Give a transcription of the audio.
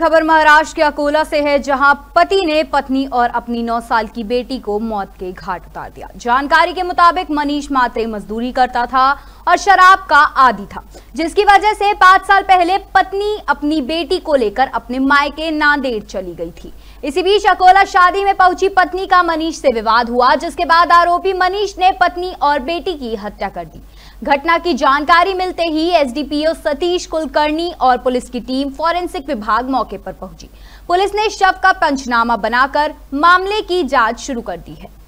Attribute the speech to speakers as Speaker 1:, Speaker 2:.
Speaker 1: खबर महाराष्ट्र के अकोला से है जहां पति ने पत्नी और अपनी 9 साल की बेटी को मौत के घाट उतार दिया जानकारी के मुताबिक मनीष मात्रे मजदूरी करता था और शराब का आदि था जिसकी वजह से पांच साल पहले पत्नी अपनी बेटी को लेकर अपने मायके नांदेड़ चली गई थी इसी बीच अकोला शादी में पहुंची पत्नी का मनीष से विवाद हुआ जिसके बाद आरोपी मनीष ने पत्नी और बेटी की हत्या कर दी घटना की जानकारी मिलते ही एसडीपीओ सतीश कुलकर्णी और पुलिस की टीम फॉरेंसिक विभाग मौके पर पहुंची पुलिस ने शव का पंचनामा बनाकर मामले की जांच शुरू कर दी है